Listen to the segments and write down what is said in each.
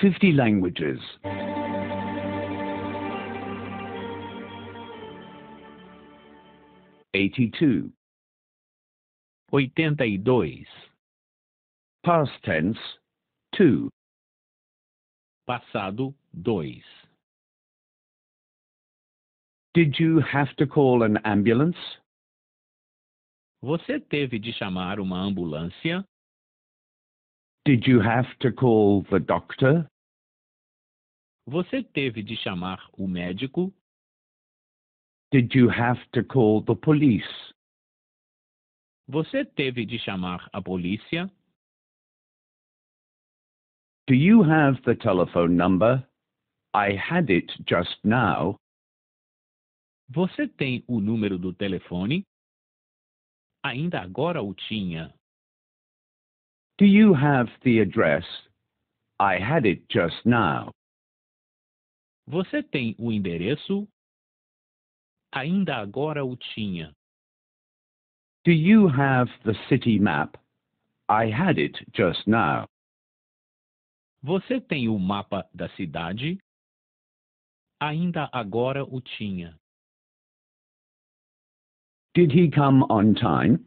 50 languages. Eighty-two. Oitenta e dois. Past tense, two. Passado, dois. Did you have to call an ambulance? Você teve de chamar uma ambulância? Did you have to call the doctor? Você teve de chamar o médico? Did you have to call the police? Você teve de chamar a polícia? Do you have the telephone number? I had it just now. Você tem o número do telefone? Ainda agora o tinha. Do you have the address? I had it just now. Você tem o endereço? Ainda agora o tinha. Do you have the city map? I had it just now. Você tem o mapa da cidade? Ainda agora o tinha. Did he come on time?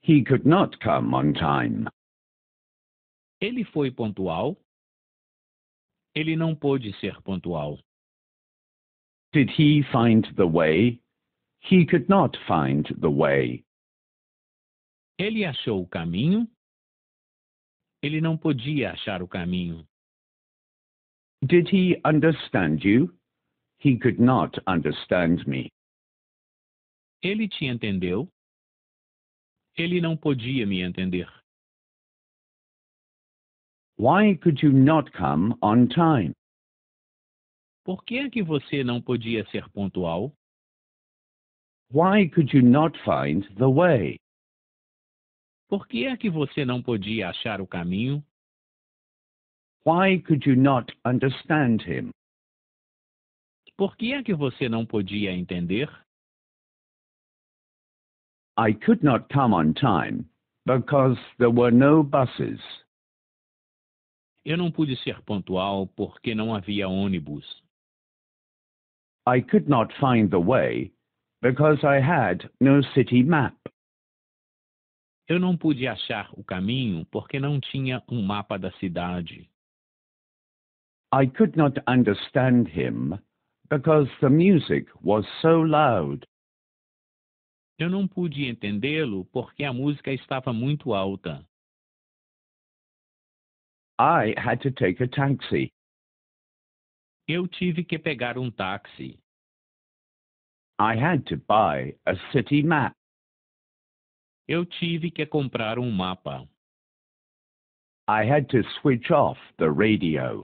He could not come on time. Ele foi pontual? Ele não pôde ser pontual. Did he find the way? He could not find the way. Ele achou o caminho? Ele não podia achar o caminho. Did he understand you? He could not understand me. Ele te entendeu? Ele não podia me entender. Why could you not come on time? Por que é que você não podia ser pontual? Why could you not find the way? Por que é que você não podia achar o caminho? Why could you not understand him? Por que é que você não podia entender? I could not come on time because there were no buses. Eu não pude ser pontual porque não havia ônibus. I could not find the way because I had no city map. Eu não pude achar o caminho porque não tinha um mapa da cidade. I could not understand him because the music was so loud. Eu não pude entendê-lo porque a música estava muito alta. I had to take a taxi. Eu tive que pegar um táxi. I had to buy a city map. Eu tive que comprar um mapa. I had to switch off the radio.